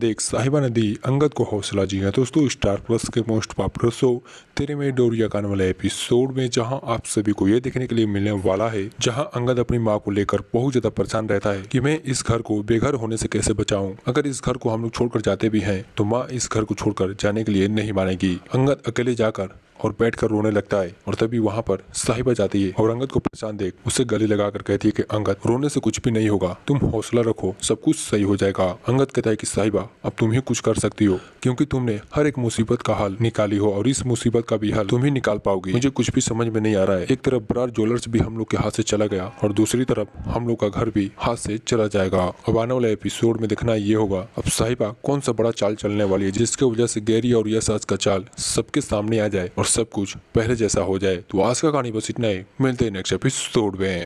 देख साहिबा नदी अंगद को हौसला जी है हाँ दोस्तों स्टार प्लस के मोस्ट पॉपुलर शो तेरे में डोरिया कान वाले एपिसोड में जहां आप सभी को यह देखने के लिए मिलने वाला है जहां अंगद अपनी माँ को लेकर बहुत ज्यादा परेशान रहता है कि मैं इस घर को बेघर होने से कैसे बचाऊं अगर इस घर को हम लोग छोड़कर जाते भी है तो माँ इस घर को छोड़कर जाने के लिए नहीं मानेगी अंगद अकेले जाकर और बैठ कर रोने लगता है और तभी वहाँ पर साहिबा जाती है और अंगद को परेशान देख उसे गले कर कहती है कि अंगद रोने से कुछ भी नहीं होगा तुम हौसला रखो सब कुछ सही हो जाएगा अंगद कहता है कि साहिबा अब तुम ही कुछ कर सकती हो क्योंकि तुमने हर एक मुसीबत का हल निकाली हो और इस मुसीबत का भी हल तुम ही निकाल पाओगी मुझे कुछ भी समझ में नहीं आ रहा है एक तरफ बरार ज्वेलर्स भी हम लोग के हाथ से चला गया और दूसरी तरफ हम लोग का घर भी हाथ से चला जाएगा अब आने वाले एपिसोड में देखना ये होगा अब साहिबा कौन सा बड़ा चाल चलने वाली है जिसके वजह से गैरी और यह का चाल सबके सामने आ जाए और और सब कुछ पहले जैसा हो जाए तो आज का कहानी बस इतना ही मिलते हैं नेक्स्ट एपिसोड में